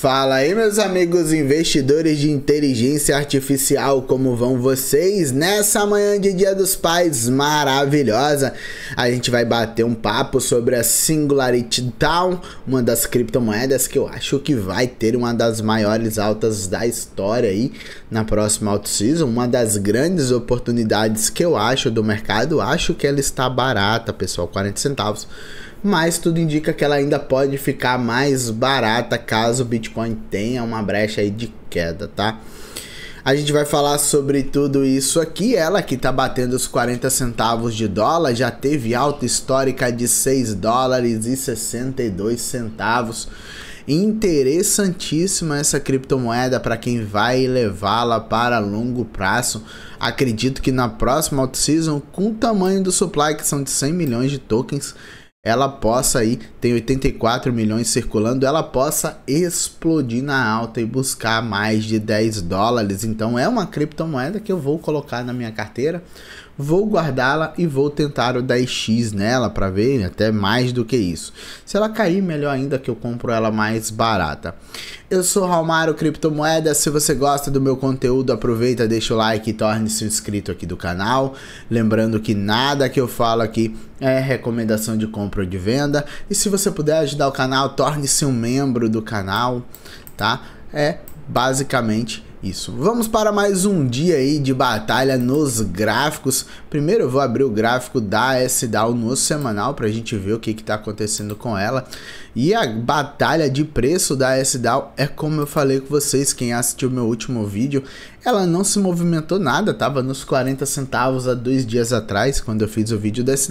Fala aí, meus amigos investidores de inteligência artificial, como vão vocês? Nessa manhã de Dia dos Pais maravilhosa, a gente vai bater um papo sobre a Singularity Town, uma das criptomoedas que eu acho que vai ter uma das maiores altas da história aí na próxima auto season, uma das grandes oportunidades que eu acho do mercado. Acho que ela está barata, pessoal, 40 centavos mas tudo indica que ela ainda pode ficar mais barata caso o Bitcoin tenha uma brecha aí de queda, tá? A gente vai falar sobre tudo isso aqui. Ela que está batendo os 40 centavos de dólar, já teve alta histórica de 6 dólares e 62 centavos. Interessantíssima essa criptomoeda para quem vai levá-la para longo prazo. Acredito que na próxima off-season, com o tamanho do supply, que são de 100 milhões de tokens, ela possa aí, tem 84 milhões circulando, ela possa explodir na alta e buscar mais de 10 dólares. Então é uma criptomoeda que eu vou colocar na minha carteira. Vou guardá-la e vou tentar o 10x nela para ver até mais do que isso. Se ela cair, melhor ainda que eu compro ela mais barata. Eu sou Romário Criptomoeda. Se você gosta do meu conteúdo, aproveita, deixa o like e torne-se inscrito aqui do canal. Lembrando que nada que eu falo aqui é recomendação de compra ou de venda. E se você puder ajudar o canal, torne-se um membro do canal, tá? É basicamente isso. Vamos para mais um dia aí de batalha nos gráficos. Primeiro eu vou abrir o gráfico da s no semanal para a gente ver o que está acontecendo com ela. E a batalha de preço da s é como eu falei com vocês, quem assistiu meu último vídeo, ela não se movimentou nada, tava nos 40 centavos há dois dias atrás, quando eu fiz o vídeo da s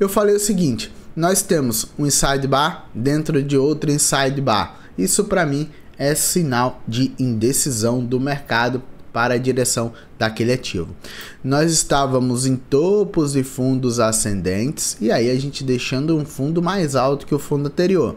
Eu falei o seguinte, nós temos um inside bar dentro de outro inside bar. Isso para mim é sinal de indecisão do mercado para a direção daquele ativo. Nós estávamos em topos e fundos ascendentes e aí a gente deixando um fundo mais alto que o fundo anterior.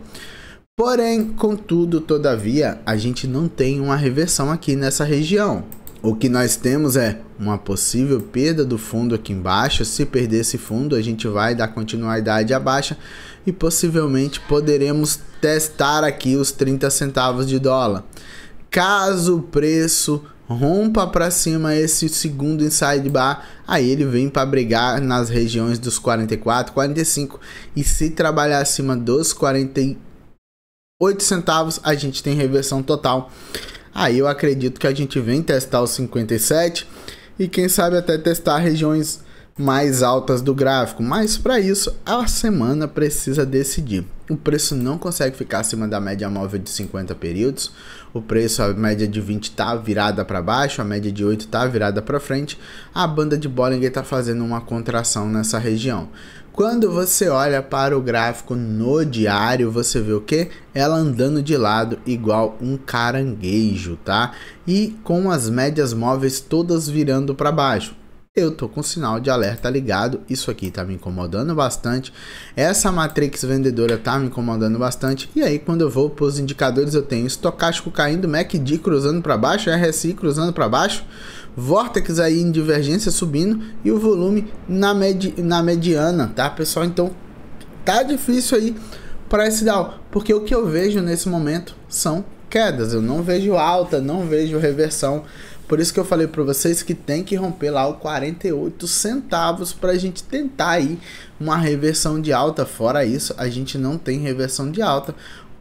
Porém, contudo, todavia, a gente não tem uma reversão aqui nessa região o que nós temos é uma possível perda do fundo aqui embaixo. Se perder esse fundo, a gente vai dar continuidade à baixa e possivelmente poderemos testar aqui os 30 centavos de dólar. Caso o preço rompa para cima esse segundo inside bar, aí ele vem para brigar nas regiões dos 44, 45 e se trabalhar acima dos 48 centavos, a gente tem reversão total Aí eu acredito que a gente vem testar o 57 e quem sabe até testar regiões mais altas do gráfico, mas para isso a semana precisa decidir o preço não consegue ficar acima da média móvel de 50 períodos. O preço, a média de 20 está virada para baixo, a média de 8 está virada para frente. A banda de Bollinger está fazendo uma contração nessa região. Quando você olha para o gráfico no diário, você vê o que? Ela andando de lado igual um caranguejo, tá? E com as médias móveis todas virando para baixo eu tô com o sinal de alerta ligado, isso aqui tá me incomodando bastante, essa matrix vendedora tá me incomodando bastante, e aí quando eu vou para os indicadores eu tenho estocástico caindo, MACD cruzando para baixo, RSI cruzando para baixo, Vortex aí em divergência subindo e o volume na, med na mediana, tá pessoal? Então tá difícil aí para esse Dow, porque o que eu vejo nesse momento são quedas, eu não vejo alta, não vejo reversão por isso que eu falei para vocês que tem que romper lá o 48 centavos para a gente tentar aí uma reversão de alta. Fora isso, a gente não tem reversão de alta. O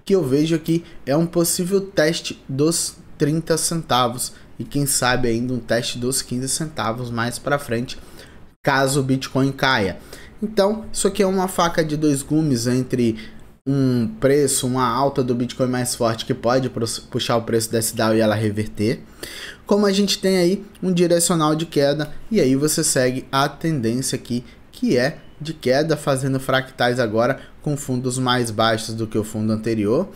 que eu vejo aqui é um possível teste dos 30 centavos e quem sabe ainda um teste dos 15 centavos mais para frente, caso o Bitcoin caia. Então, isso aqui é uma faca de dois gumes entre um preço, uma alta do Bitcoin mais forte que pode puxar o preço dessa DAO e ela reverter, como a gente tem aí um direcional de queda e aí você segue a tendência aqui que é de queda fazendo fractais agora com fundos mais baixos do que o fundo anterior.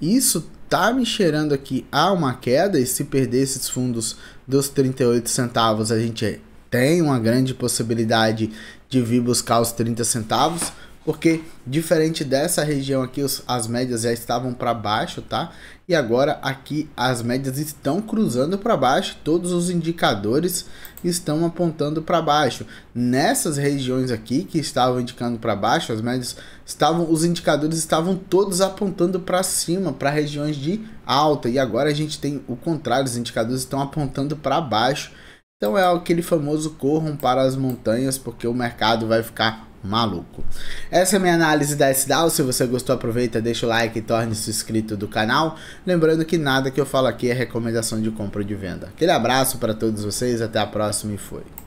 Isso tá me cheirando aqui a uma queda e se perder esses fundos dos 38 centavos, a gente tem uma grande possibilidade de vir buscar os 30 centavos porque diferente dessa região aqui, os, as médias já estavam para baixo, tá? E agora aqui as médias estão cruzando para baixo, todos os indicadores estão apontando para baixo. Nessas regiões aqui que estavam indicando para baixo, as médias estavam, os indicadores estavam todos apontando para cima, para regiões de alta. E agora a gente tem o contrário, os indicadores estão apontando para baixo. Então é aquele famoso corram para as montanhas, porque o mercado vai ficar maluco. Essa é a minha análise da SDAO. Se você gostou, aproveita, deixa o like e torne-se inscrito do canal. Lembrando que nada que eu falo aqui é recomendação de compra ou de venda. Aquele abraço para todos vocês, até a próxima e fui.